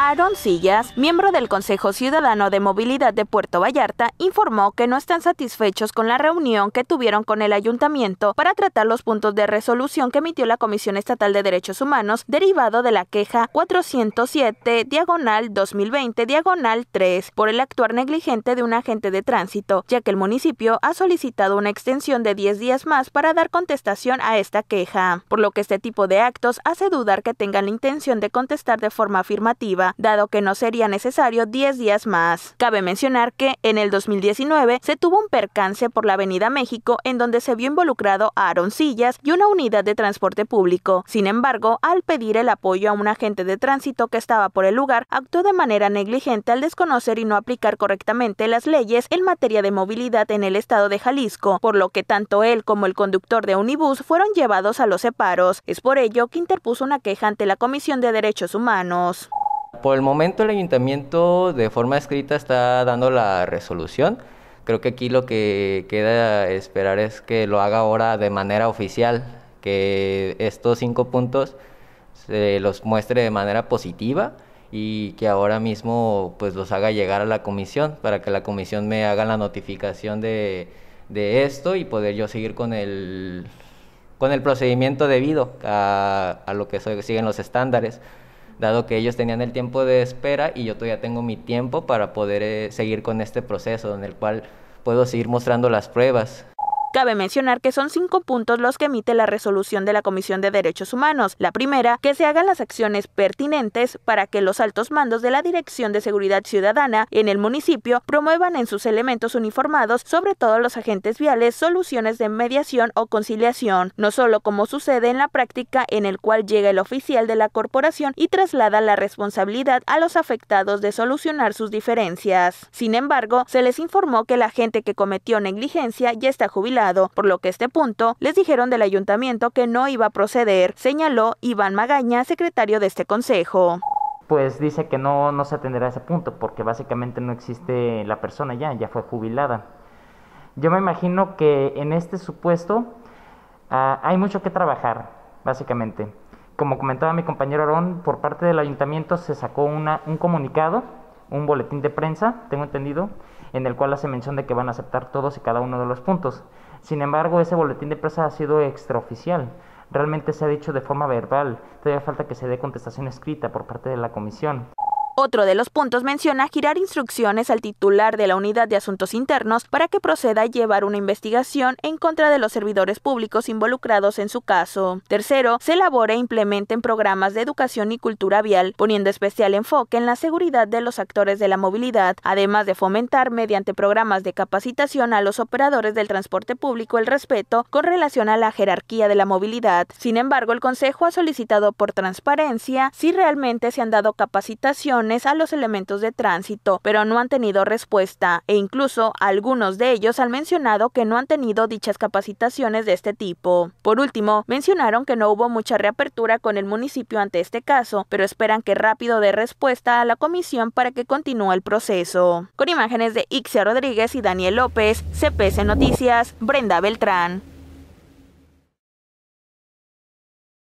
Aaron Sillas, miembro del Consejo Ciudadano de Movilidad de Puerto Vallarta, informó que no están satisfechos con la reunión que tuvieron con el ayuntamiento para tratar los puntos de resolución que emitió la Comisión Estatal de Derechos Humanos derivado de la queja 407 diagonal 2020 diagonal 3 por el actuar negligente de un agente de tránsito, ya que el municipio ha solicitado una extensión de 10 días más para dar contestación a esta queja, por lo que este tipo de actos hace dudar que tengan la intención de contestar de forma afirmativa dado que no sería necesario 10 días más. Cabe mencionar que en el 2019 se tuvo un percance por la Avenida México en donde se vio involucrado a Aaron Sillas y una unidad de transporte público. Sin embargo, al pedir el apoyo a un agente de tránsito que estaba por el lugar, actuó de manera negligente al desconocer y no aplicar correctamente las leyes en materia de movilidad en el estado de Jalisco, por lo que tanto él como el conductor de Unibus fueron llevados a los separos. Es por ello que interpuso una queja ante la Comisión de Derechos Humanos. Por el momento el ayuntamiento de forma escrita está dando la resolución. Creo que aquí lo que queda esperar es que lo haga ahora de manera oficial, que estos cinco puntos se los muestre de manera positiva y que ahora mismo pues los haga llegar a la comisión para que la comisión me haga la notificación de, esto y poder yo seguir con el, con el procedimiento debido a, a lo que siguen los estándares dado que ellos tenían el tiempo de espera y yo todavía tengo mi tiempo para poder eh, seguir con este proceso en el cual puedo seguir mostrando las pruebas. Cabe mencionar que son cinco puntos los que emite la resolución de la Comisión de Derechos Humanos. La primera, que se hagan las acciones pertinentes para que los altos mandos de la Dirección de Seguridad Ciudadana en el municipio promuevan en sus elementos uniformados, sobre todo los agentes viales, soluciones de mediación o conciliación, no solo como sucede en la práctica en el cual llega el oficial de la corporación y traslada la responsabilidad a los afectados de solucionar sus diferencias. Sin embargo, se les informó que la gente que cometió negligencia ya está jubilada por lo que este punto les dijeron del ayuntamiento que no iba a proceder, señaló Iván Magaña, secretario de este consejo pues dice que no, no se atenderá a ese punto porque básicamente no existe la persona ya, ya fue jubilada. Yo me imagino que en este supuesto ah, hay mucho que trabajar, básicamente. Como comentaba mi compañero Arón, por parte del ayuntamiento se sacó un comunicado un boletín de prensa, tengo entendido, en el cual hace mención de que van a aceptar todos y cada uno de los puntos. Sin embargo, ese boletín de prensa ha sido extraoficial. Realmente se ha dicho de forma verbal. Todavía falta que se dé contestación escrita por parte de la comisión. Otro de los puntos menciona girar instrucciones al titular de la Unidad de Asuntos Internos para que proceda a llevar una investigación en contra de los servidores públicos involucrados en su caso. Tercero, se elabora e implementen programas de educación y cultura vial, poniendo especial enfoque en la seguridad de los actores de la movilidad, además de fomentar mediante programas de capacitación a los operadores del transporte público el respeto con relación a la jerarquía de la movilidad. Sin embargo, el Consejo ha solicitado por transparencia si realmente se han dado capacitaciones a los elementos de tránsito, pero no han tenido respuesta e incluso algunos de ellos han mencionado que no han tenido dichas capacitaciones de este tipo. Por último, mencionaron que no hubo mucha reapertura con el municipio ante este caso, pero esperan que rápido dé respuesta a la comisión para que continúe el proceso. Con imágenes de Ixia Rodríguez y Daniel López, CPC Noticias, Brenda Beltrán.